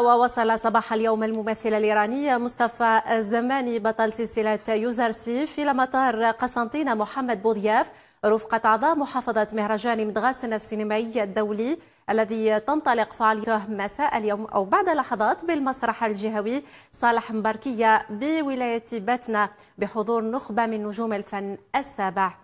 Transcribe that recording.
ووصل صباح اليوم الممثل الإيراني مصطفى الزماني بطل سلسلة يوزرسيف إلى مطار قسنطينة محمد بوضياف رفقة أعضاء محافظة مهرجان مدغاسن السينمائي الدولي الذي تنطلق فعاليته مساء اليوم أو بعد لحظات بالمسرح الجهوي صالح مباركية بولاية باتنا بحضور نخبة من نجوم الفن السابع